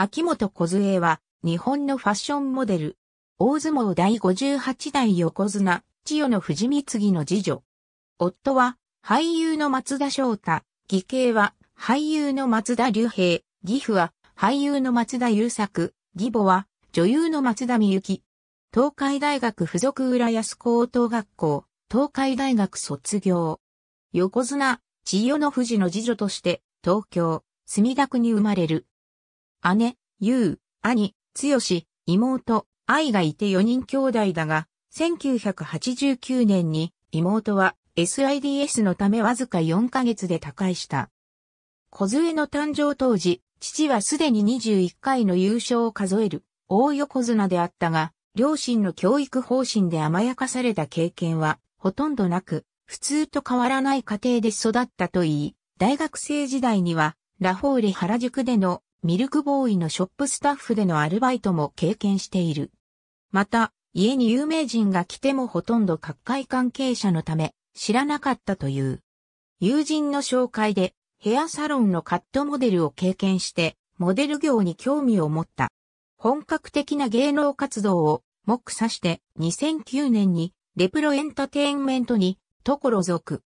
秋元梢は、日本のファッションモデル。大相撲第58代横綱、千代の藤光の次女。夫は、俳優の松田翔太、義兄は、俳優の松田隆平、義父は、俳優の松田優作、義母は、女優の松田美幸。東海大学附属浦安高等学校、東海大学卒業。横綱、千代の富士の次女として、東京、墨田区に生まれる。姉、優、兄、強し、妹、愛がいて4人兄弟だが、1989年に妹は SIDS のためわずか4ヶ月で他界した。小杖の誕生当時、父はすでに21回の優勝を数える大横綱であったが、両親の教育方針で甘やかされた経験はほとんどなく、普通と変わらない家庭で育ったといい、大学生時代にはラフォーレ原宿でのミルクボーイのショップスタッフでのアルバイトも経験している。また、家に有名人が来てもほとんど各界関係者のため、知らなかったという。友人の紹介で、ヘアサロンのカットモデルを経験して、モデル業に興味を持った。本格的な芸能活動を目指して2009年にレプロエンタテインメントにところ属。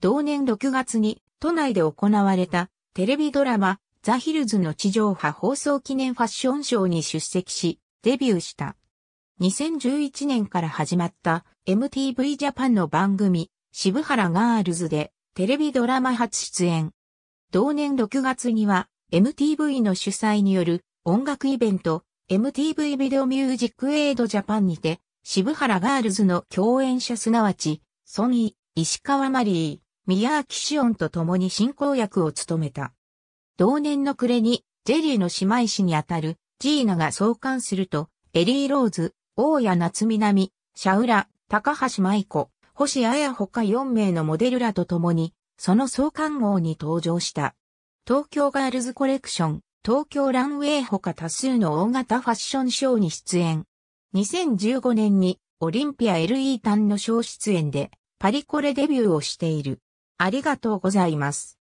同年6月に都内で行われたテレビドラマザ・ヒルズの地上波放送記念ファッションショーに出席し、デビューした。2011年から始まった MTV ジャパンの番組、渋原ガールズでテレビドラマ初出演。同年6月には MTV の主催による音楽イベント MTV ビデオミュージックエイドジャパンにて渋原ガールズの共演者すなわち、ソニー、石川マリー、宮脇オ音と共に進行役を務めた。同年の暮れに、ジェリーの姉妹誌にあたる、ジーナが創刊すると、エリー・ローズ、大谷夏南、シャウラ、高橋舞子、星彩ほか4名のモデルらと共に、その創刊号に登場した。東京ガールズコレクション、東京ランウェイほか多数の大型ファッションショーに出演。2015年にオリンピア LE 単の小出演でパリコレデビューをしている。ありがとうございます。